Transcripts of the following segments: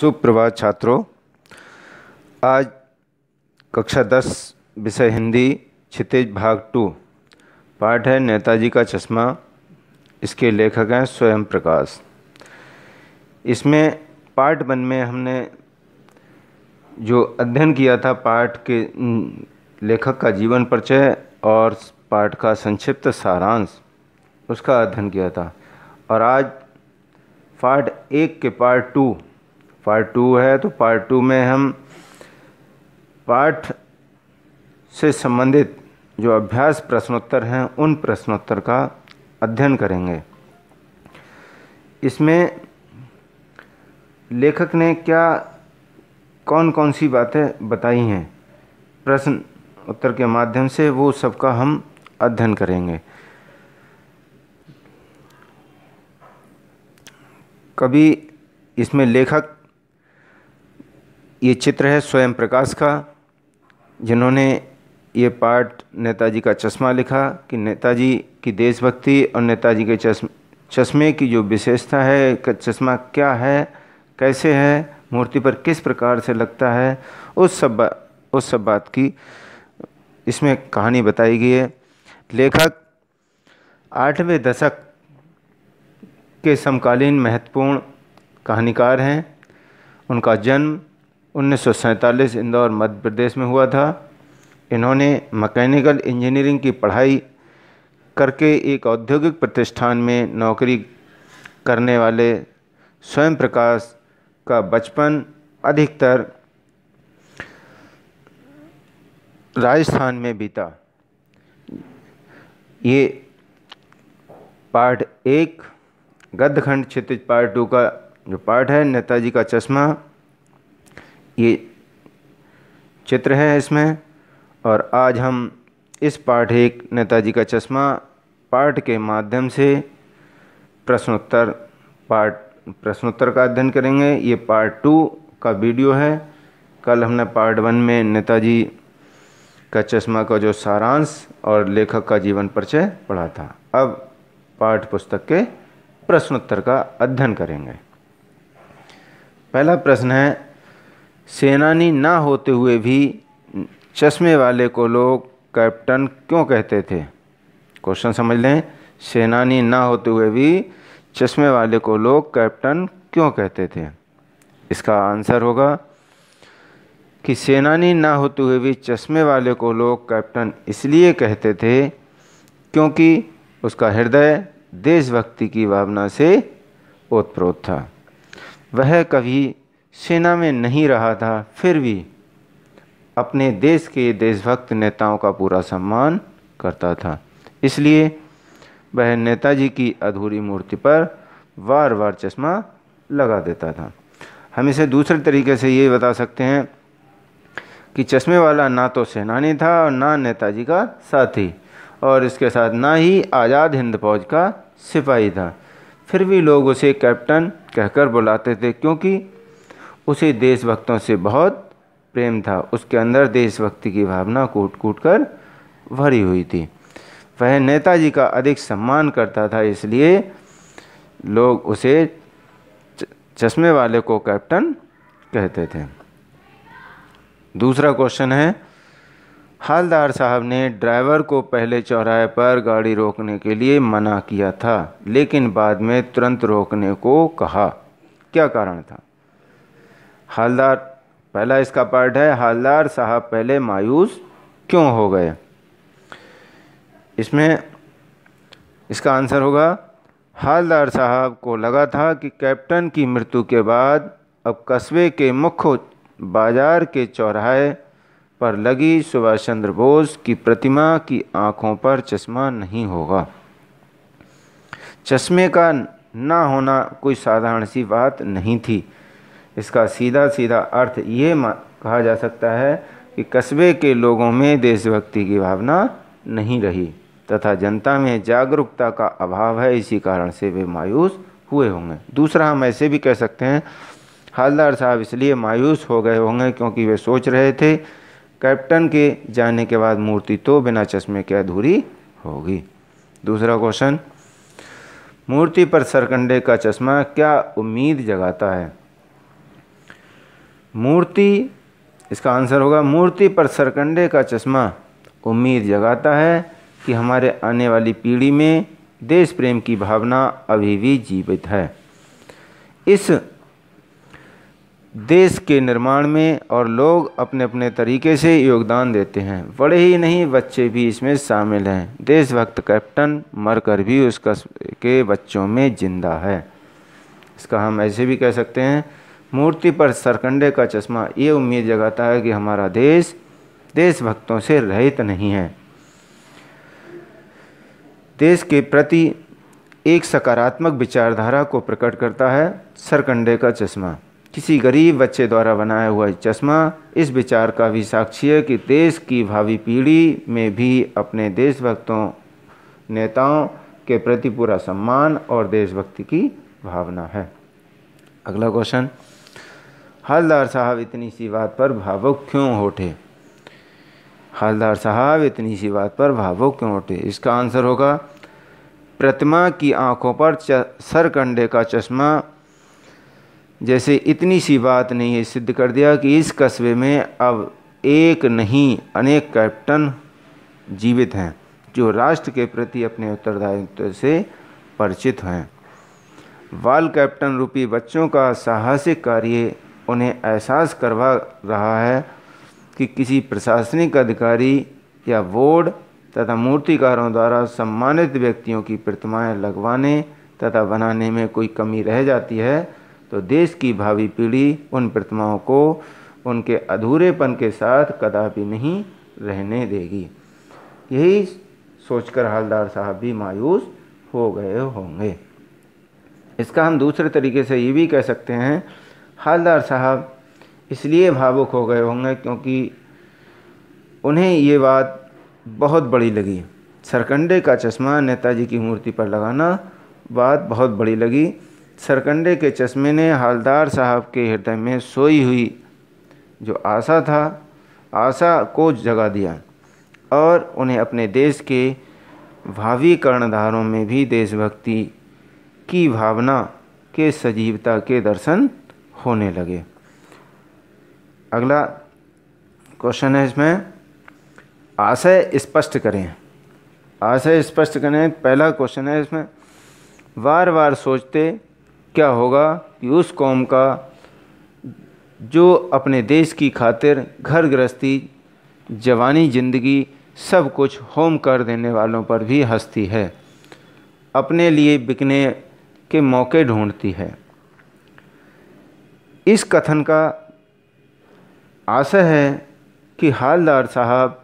सुप्रभात छात्रों आज कक्षा दस विषय हिंदी क्षितिज भाग टू पाठ है नेताजी का चश्मा इसके लेखक हैं स्वयं प्रकाश इसमें पार्ट वन में हमने जो अध्ययन किया था पाठ के लेखक का जीवन परिचय और पाठ का संक्षिप्त सारांश उसका अध्ययन किया था और आज पार्ट एक के पार्ट टू पार्ट टू है तो पार्ट टू में हम पाठ से संबंधित जो अभ्यास प्रश्नोत्तर हैं उन प्रश्नोत्तर का अध्ययन करेंगे इसमें लेखक ने क्या कौन कौन सी बातें बताई हैं प्रश्न उत्तर के माध्यम से वो सबका हम अध्ययन करेंगे कभी इसमें लेखक ये चित्र है स्वयं प्रकाश का जिन्होंने ये पाठ नेताजी का चश्मा लिखा कि नेताजी की देशभक्ति और नेताजी के चश्म चश्मे की जो विशेषता है चश्मा क्या है कैसे है मूर्ति पर किस प्रकार से लगता है उस सब उस सब बात की इसमें कहानी बताई गई है लेखक आठवें दशक के समकालीन महत्वपूर्ण कहानीकार हैं उनका जन्म उन्नीस इंदौर मध्य प्रदेश में हुआ था इन्होंने मैकेनिकल इंजीनियरिंग की पढ़ाई करके एक औद्योगिक प्रतिष्ठान में नौकरी करने वाले स्वयं प्रकाश का बचपन अधिकतर राजस्थान में बीता ये पार्ट एक गद्दखंड क्षितिज पार्ट टू का जो पार्ट है नेताजी का चश्मा ये चित्र है इसमें और आज हम इस पाठ एक नेताजी का चश्मा पाठ के माध्यम से प्रश्नोत्तर पार्ट प्रश्नोत्तर का अध्ययन करेंगे ये पार्ट टू का वीडियो है कल हमने पार्ट वन में नेताजी का चश्मा का जो सारांश और लेखक का जीवन परिचय पढ़ा था अब पाठ पुस्तक के प्रश्नोत्तर का अध्ययन करेंगे पहला प्रश्न है सेनानी ना होते हुए भी चश्मे वाले को लोग कैप्टन क्यों कहते थे क्वेश्चन समझ लें सेनानी ना होते हुए भी चश्मे वाले को लोग कैप्टन क्यों कहते थे इसका आंसर होगा कि सेनानी ना होते हुए भी चश्मे वाले को लोग कैप्टन इसलिए कहते थे क्योंकि उसका हृदय देशभक्ति की भावना से ओतप्रोत था वह कभी सेना में नहीं रहा था फिर भी अपने देश के देशभक्त नेताओं का पूरा सम्मान करता था इसलिए वह नेताजी की अधूरी मूर्ति पर बार बार चश्मा लगा देता था हम इसे दूसरे तरीके से ये बता सकते हैं कि चश्मे वाला ना तो सेनानी था और ना नेताजी का साथी और इसके साथ ना ही आज़ाद हिंद फौज का सिपाही था फिर भी लोग उसे कैप्टन कहकर बुलाते थे क्योंकि उसे देशभक्तों से बहुत प्रेम था उसके अंदर देशभक्ति की भावना कूट कूट कर भरी हुई थी वह नेताजी का अधिक सम्मान करता था इसलिए लोग उसे चश्मे वाले को कैप्टन कहते थे दूसरा क्वेश्चन है हालदार साहब ने ड्राइवर को पहले चौराहे पर गाड़ी रोकने के लिए मना किया था लेकिन बाद में तुरंत रोकने को कहा क्या कारण था हालदार पहला इसका पार्ट है हालदार साहब पहले मायूस क्यों हो गए इसमें इसका आंसर होगा हालदार साहब को लगा था कि कैप्टन की मृत्यु के बाद अब कस्बे के मुख्य बाजार के चौराहे पर लगी सुभाष चंद्र बोस की प्रतिमा की आंखों पर चश्मा नहीं होगा चश्मे का ना होना कोई साधारण सी बात नहीं थी इसका सीधा सीधा अर्थ ये कहा जा सकता है कि कस्बे के लोगों में देशभक्ति की भावना नहीं रही तथा जनता में जागरूकता का अभाव है इसी कारण से वे मायूस हुए होंगे दूसरा हम ऐसे भी कह सकते हैं हालदार साहब इसलिए मायूस हो गए होंगे क्योंकि वे सोच रहे थे कैप्टन के जाने के बाद मूर्ति तो बिना चश्मे के अधूरी होगी दूसरा क्वेश्चन मूर्ति पर सरकंडे का चश्मा क्या उम्मीद जगाता है मूर्ति इसका आंसर होगा मूर्ति पर सरकंडे का चश्मा उम्मीद जगाता है कि हमारे आने वाली पीढ़ी में देश प्रेम की भावना अभी भी जीवित है इस देश के निर्माण में और लोग अपने अपने तरीके से योगदान देते हैं बड़े ही नहीं बच्चे भी इसमें शामिल हैं देशभक्त कैप्टन मरकर भी उसका के बच्चों में जिंदा है इसका हम ऐसे भी कह सकते हैं मूर्ति पर सरकंडे का चश्मा ये उम्मीद जगाता है कि हमारा देश देशभक्तों से रहित नहीं है देश के प्रति एक सकारात्मक विचारधारा को प्रकट करता है सरकंडे का चश्मा किसी गरीब बच्चे द्वारा बनाया हुआ चश्मा इस विचार का भी साक्षी है कि देश की भावी पीढ़ी में भी अपने देशभक्तों नेताओं के प्रति पूरा सम्मान और देशभक्ति की भावना है अगला क्वेश्चन हलदार साहब इतनी सी बात पर भावुक क्यों होठे हलदार साहब इतनी सी बात पर भावुक क्यों उठे इसका आंसर होगा प्रतिमा की आंखों पर सर कंडे का चश्मा जैसे इतनी सी बात ने ये सिद्ध कर दिया कि इस कस्बे में अब एक नहीं अनेक कैप्टन जीवित हैं जो राष्ट्र के प्रति अपने उत्तरदायित्व से परिचित हैं वाल कैप्टन रूपी बच्चों का साहसिक कार्य उन्हें एहसास करवा रहा है कि किसी प्रशासनिक अधिकारी या बोर्ड तथा मूर्तिकारों द्वारा सम्मानित व्यक्तियों की प्रतिमाएं लगवाने तथा बनाने में कोई कमी रह जाती है तो देश की भावी पीढ़ी उन प्रतिमाओं को उनके अधूरेपन के साथ कदापि नहीं रहने देगी यही सोचकर हालदार साहब भी मायूस हो गए होंगे इसका हम दूसरे तरीके से ये भी कह सकते हैं हालदार साहब इसलिए भावुक हो गए होंगे क्योंकि उन्हें ये बात बहुत बड़ी लगी सरकंडे का चश्मा नेताजी की मूर्ति पर लगाना बात बहुत बड़ी लगी सरकंडे के चश्मे ने हालदार साहब के हृदय में सोई हुई जो आशा था आशा को जगा दिया और उन्हें अपने देश के भावी कर्णधारों में भी देशभक्ति की भावना के सजीवता के दर्शन होने लगे अगला क्वेश्चन है इसमें आशय स्पष्ट करें आशय स्पष्ट करें पहला क्वेश्चन है इसमें बार बार सोचते क्या होगा कि उस कौम का जो अपने देश की खातिर घर गृहस्थी जवानी जिंदगी सब कुछ होम कर देने वालों पर भी हंसती है अपने लिए बिकने के मौके ढूंढती है इस कथन का आशय है कि हालदार साहब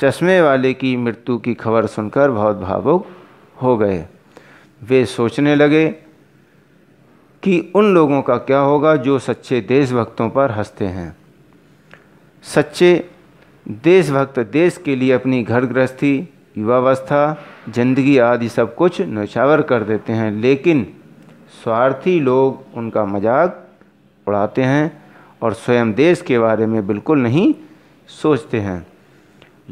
चश्मे वाले की मृत्यु की खबर सुनकर बहुत भावुक हो गए वे सोचने लगे कि उन लोगों का क्या होगा जो सच्चे देशभक्तों पर हंसते हैं सच्चे देशभक्त देश के लिए अपनी घर गृहस्थी युवावस्था जिंदगी आदि सब कुछ नौछावर कर देते हैं लेकिन स्वार्थी लोग उनका मजाक उड़ाते हैं और स्वयं देश के बारे में बिल्कुल नहीं सोचते हैं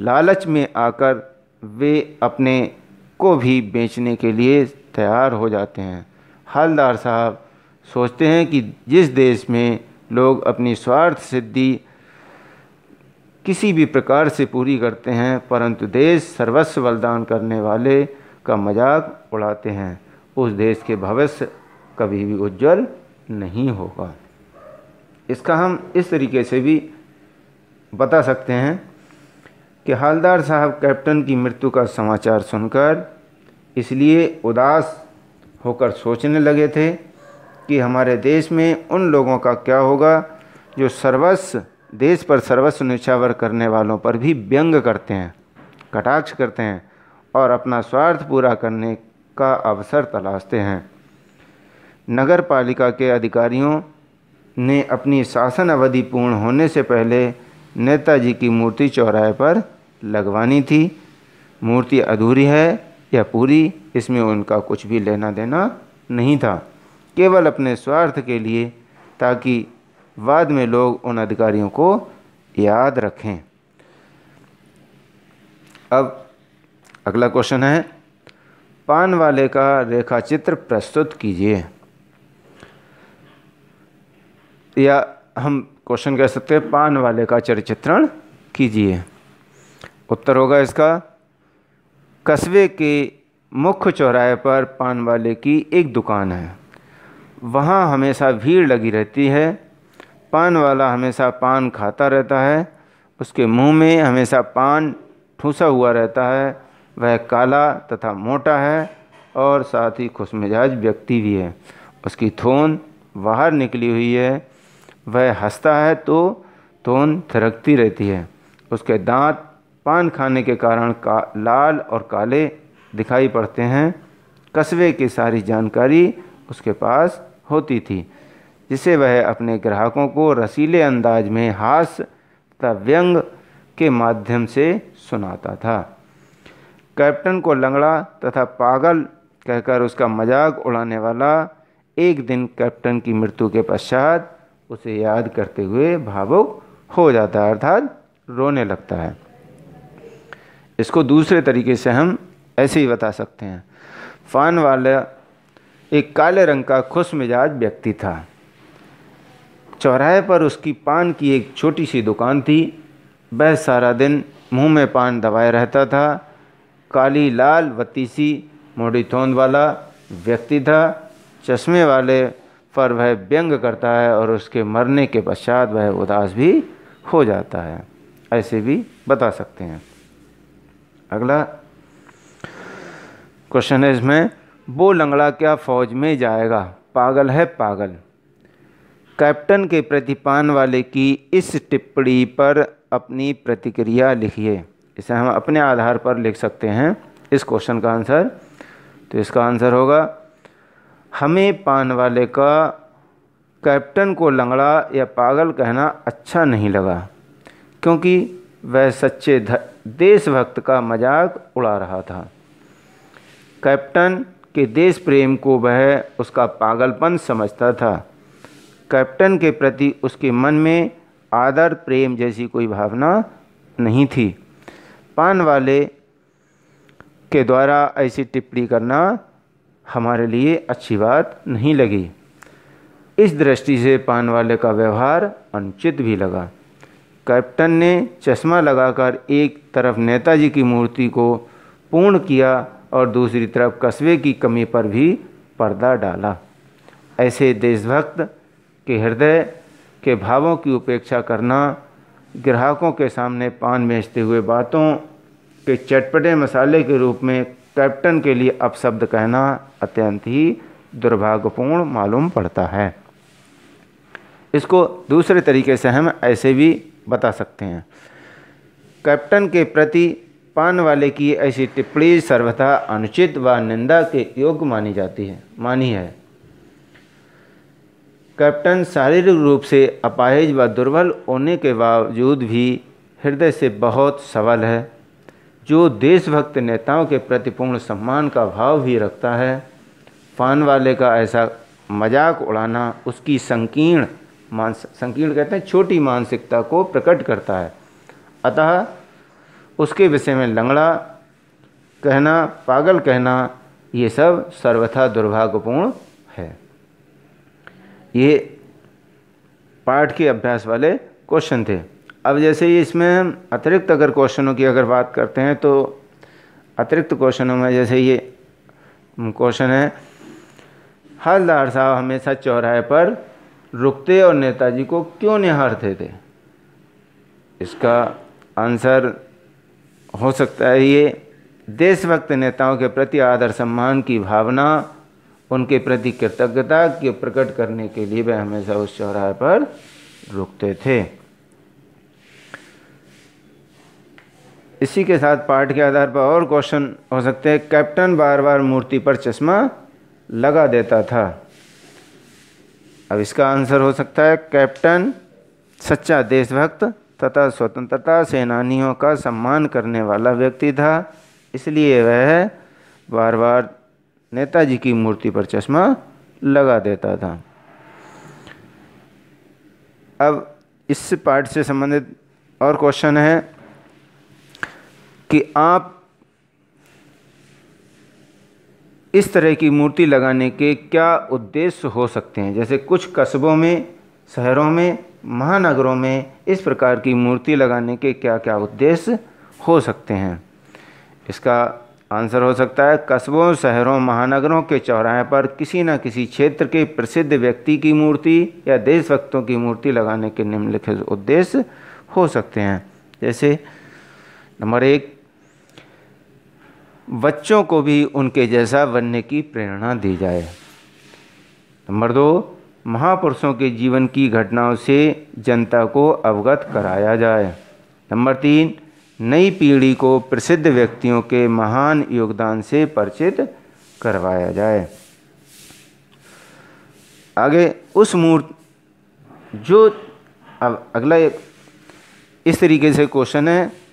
लालच में आकर वे अपने को भी बेचने के लिए तैयार हो जाते हैं हलदार साहब सोचते हैं कि जिस देश में लोग अपनी स्वार्थ सिद्धि किसी भी प्रकार से पूरी करते हैं परंतु देश सर्वस्व बलिदान करने वाले का मजाक उड़ाते हैं उस देश के भविष्य कभी भी उज्जवल नहीं होगा इसका हम इस तरीके से भी बता सकते हैं कि हालदार साहब कैप्टन की मृत्यु का समाचार सुनकर इसलिए उदास होकर सोचने लगे थे कि हमारे देश में उन लोगों का क्या होगा जो सर्वस्व देश पर सर्वस्व निछावर करने वालों पर भी व्यंग करते हैं कटाक्ष करते हैं और अपना स्वार्थ पूरा करने का अवसर तलाशते हैं नगर पालिका के अधिकारियों ने अपनी शासन अवधि पूर्ण होने से पहले नेताजी की मूर्ति चौराहे पर लगवानी थी मूर्ति अधूरी है या पूरी इसमें उनका कुछ भी लेना देना नहीं था केवल अपने स्वार्थ के लिए ताकि बाद में लोग उन अधिकारियों को याद रखें अब अगला क्वेश्चन है पान वाले का रेखाचित्र प्रस्तुत कीजिए या हम क्वेश्चन कह सकते हैं पान वाले का चरित्रण कीजिए उत्तर होगा इसका कस्बे के मुख्य चौराहे पर पान वाले की एक दुकान है वहाँ हमेशा भीड़ लगी रहती है पान वाला हमेशा पान खाता रहता है उसके मुंह में हमेशा पान ठूसा हुआ रहता है वह काला तथा मोटा है और साथ ही खुश मिजाज व्यक्ति भी है उसकी थोन बाहर निकली हुई है वह हंसता है तो थोन थिरकती रहती है उसके दांत पान खाने के कारण का लाल और काले दिखाई पड़ते हैं कस्बे की सारी जानकारी उसके पास होती थी जिसे वह अपने ग्राहकों को रसीले अंदाज में हास तथा व्यंग के माध्यम से सुनाता था कैप्टन को लंगड़ा तथा पागल कहकर उसका मजाक उड़ाने वाला एक दिन कैप्टन की मृत्यु के पश्चात उसे याद करते हुए भावुक हो जाता है अर्थात रोने लगता है इसको दूसरे तरीके से हम ऐसे ही बता सकते हैं फान वाला एक काले रंग का खुश मिजाज व्यक्ति था चौराहे पर उसकी पान की एक छोटी सी दुकान थी वह सारा दिन मुंह में पान दबाए रहता था काली लाल वतीसी मोड़ी थोंद वाला व्यक्ति था चश्मे वाले पर वह व्यंग करता है और उसके मरने के पश्चात वह उदास भी हो जाता है ऐसे भी बता सकते हैं अगला क्वेश्चन है इसमें वो लंगड़ा क्या फौज में जाएगा पागल है पागल कैप्टन के प्रतिपान वाले की इस टिप्पणी पर अपनी प्रतिक्रिया लिखिए इसे हम अपने आधार पर लिख सकते हैं इस क्वेश्चन का आंसर तो इसका आंसर होगा हमें पान वाले का कैप्टन को लंगड़ा या पागल कहना अच्छा नहीं लगा क्योंकि वह सच्चे देशभक्त का मजाक उड़ा रहा था कैप्टन के देश प्रेम को वह उसका पागलपन समझता था कैप्टन के प्रति उसके मन में आदर प्रेम जैसी कोई भावना नहीं थी पान वाले के द्वारा ऐसी टिप्पणी करना हमारे लिए अच्छी बात नहीं लगी इस दृष्टि से पान वाले का व्यवहार अनुचित भी लगा कैप्टन ने चश्मा लगाकर एक तरफ नेताजी की मूर्ति को पूर्ण किया और दूसरी तरफ कस्बे की कमी पर भी पर्दा डाला ऐसे देशभक्त कि हृदय के भावों की उपेक्षा करना ग्राहकों के सामने पान बेचते हुए बातों के चटपटे मसाले के रूप में कैप्टन के लिए अपशब्द कहना अत्यंत ही दुर्भाग्यपूर्ण मालूम पड़ता है इसको दूसरे तरीके से हम ऐसे भी बता सकते हैं कैप्टन के प्रति पान वाले की ऐसी टिप्पणी सर्वथा अनुचित व निंदा के योग्य मानी जाती है मानी है कैप्टन शारीरिक रूप से अपाहिज व दुर्बल होने के बावजूद भी हृदय से बहुत सबल है जो देशभक्त नेताओं के प्रति पूर्ण सम्मान का भाव भी रखता है फान वाले का ऐसा मजाक उड़ाना उसकी संकीर्ण मानस संकीर्ण कहते हैं छोटी मानसिकता को प्रकट करता है अतः उसके विषय में लंगड़ा कहना पागल कहना ये सब सर्वथा दुर्भाग्यपूर्ण है ये पाठ के अभ्यास वाले क्वेश्चन थे अब जैसे ही इसमें अतिरिक्त अगर क्वेश्चनों की अगर बात करते हैं तो अतिरिक्त क्वेश्चनों में जैसे ये क्वेश्चन है हलदार साहब हमेशा चौराहे पर रुकते और नेताजी को क्यों निहारते थे इसका आंसर हो सकता है ये देशभक्त नेताओं के प्रति आदर सम्मान की भावना उनके प्रति कृतज्ञता के प्रकट करने के लिए वह हमेशा उस चौराहे पर रुकते थे इसी के साथ पाठ के आधार पर और क्वेश्चन हो सकते हैं कैप्टन बार बार मूर्ति पर चश्मा लगा देता था अब इसका आंसर हो सकता है कैप्टन सच्चा देशभक्त तथा स्वतंत्रता सेनानियों का सम्मान करने वाला व्यक्ति था इसलिए वह बार बार नेताजी की मूर्ति पर चश्मा लगा देता था अब इस पार्ट से संबंधित और क्वेश्चन है कि आप इस तरह की मूर्ति लगाने के क्या उद्देश्य हो सकते हैं जैसे कुछ कस्बों में शहरों में महानगरों में इस प्रकार की मूर्ति लगाने के क्या क्या उद्देश्य हो सकते हैं इसका आंसर हो सकता है कस्बों शहरों महानगरों के चौराहे पर किसी न किसी क्षेत्र के प्रसिद्ध व्यक्ति की मूर्ति या देशभक्तों की मूर्ति लगाने के निम्नलिखित उद्देश्य हो सकते हैं जैसे नंबर एक बच्चों को भी उनके जैसा बनने की प्रेरणा दी जाए नंबर दो महापुरुषों के जीवन की घटनाओं से जनता को अवगत कराया जाए नंबर तीन नई पीढ़ी को प्रसिद्ध व्यक्तियों के महान योगदान से परिचित करवाया जाए आगे उस मूर्त जो अब अगला एक इस तरीके से क्वेश्चन है